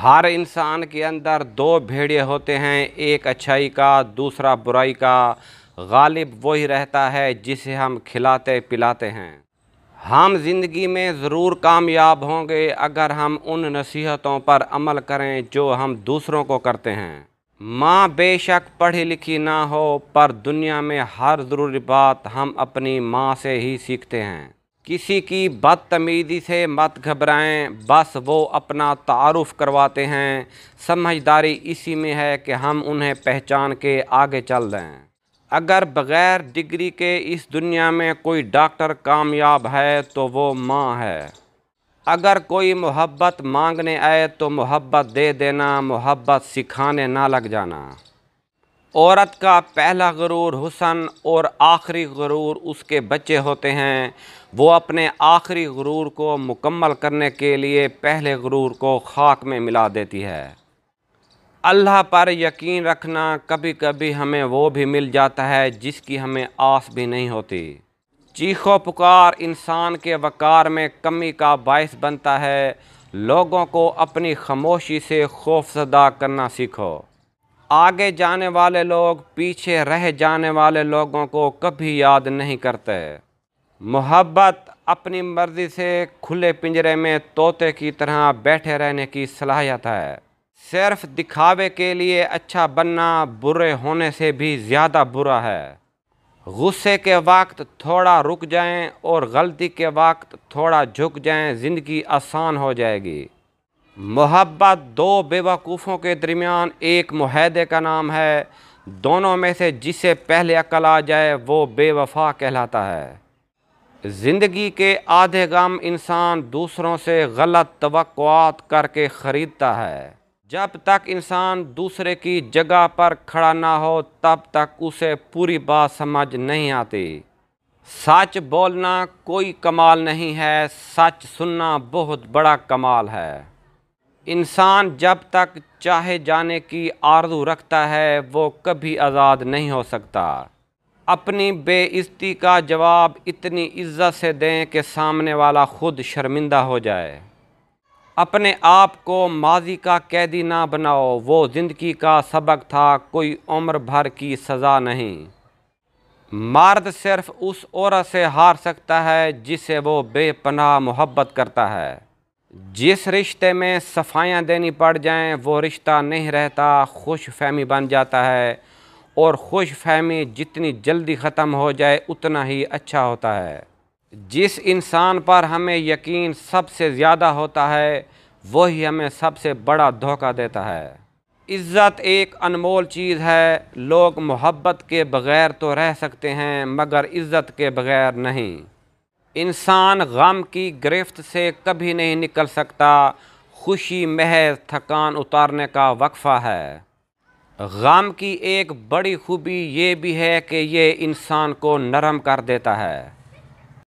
हर इंसान के अंदर दो भेड़िए होते हैं एक अच्छाई का दूसरा बुराई का गालिब वही रहता है जिसे हम खिलाते पिलाते हैं हम ज़िंदगी में ज़रूर कामयाब होंगे अगर हम उन नसीहतों पर अमल करें जो हम दूसरों को करते हैं माँ बेशक पढ़ी लिखी ना हो पर दुनिया में हर ज़रूरी बात हम अपनी माँ से ही सीखते हैं किसी की बदतमीज़ी से मत घबराएं बस वो अपना तारुफ करवाते हैं समझदारी इसी में है कि हम उन्हें पहचान के आगे चल दें अगर बग़ैर डिग्री के इस दुनिया में कोई डॉक्टर कामयाब है तो वो माँ है अगर कोई मोहब्बत मांगने आए तो मोहब्बत दे देना मोहब्बत सिखाने ना लग जाना औरत का पहला गरूर हुसन और आखिरी गरूर उसके बच्चे होते हैं वो अपने आखिरी गरूर को मुकम्मल करने के लिए पहले गरूर को खाक में मिला देती है अल्लाह पर यकीन रखना कभी कभी हमें वो भी मिल जाता है जिसकी हमें आस भी नहीं होती चीखो पुकार इंसान के वक़ार में कमी का बायस बनता है लोगों को अपनी खामोशी से खौफजदा करना सीखो आगे जाने वाले लोग पीछे रह जाने वाले लोगों को कभी याद नहीं करते मोहब्बत अपनी मर्ज़ी से खुले पिंजरे में तोते की तरह बैठे रहने की सलाहियत है सिर्फ दिखावे के लिए अच्छा बनना बुरे होने से भी ज़्यादा बुरा है गुस्से के वक्त थोड़ा रुक जाएं और गलती के वक्त थोड़ा झुक जाएं ज़िंदगी आसान हो जाएगी मोहब्बत दो बेवकूफ़ों के दरमियान एक माहदे का नाम है दोनों में से जिसे पहले अकल आ जाए वो बेवफा कहलाता है ज़िंदगी के आधे गम इंसान दूसरों से गलत तवक़ात करके ख़रीदता है जब तक इंसान दूसरे की जगह पर खड़ा ना हो तब तक उसे पूरी बात समझ नहीं आती सच बोलना कोई कमाल नहीं है सच सुनना बहुत बड़ा कमाल है इंसान जब तक चाहे जाने की आरजू रखता है वो कभी आज़ाद नहीं हो सकता अपनी बेइज्जती का जवाब इतनी इज्जत से दें कि सामने वाला ख़ुद शर्मिंदा हो जाए अपने आप को माजी का कैदी ना बनाओ वो ज़िंदगी का सबक था कोई उम्र भर की सज़ा नहीं मर्द सिर्फ़ उस औरत से हार सकता है जिसे वो बेपनाह मोहब्बत करता है जिस रिश्ते में सफाइयाँ देनी पड़ जाएं वो रिश्ता नहीं रहता खुश फहमी बन जाता है और खुश फहमी जितनी जल्दी ख़त्म हो जाए उतना ही अच्छा होता है जिस इंसान पर हमें यकीन सबसे ज़्यादा होता है वही हमें सबसे बड़ा धोखा देता है इज़्ज़त एक अनमोल चीज़ है लोग मोहब्बत के बग़ैर तो रह सकते हैं मगर इज़्ज़त के बग़ैर नहीं इंसान गम की गिरफ्त से कभी नहीं निकल सकता खुशी महज थकान उतारने का वक्फ़ा है गम की एक बड़ी खूबी ये भी है कि ये इंसान को नरम कर देता है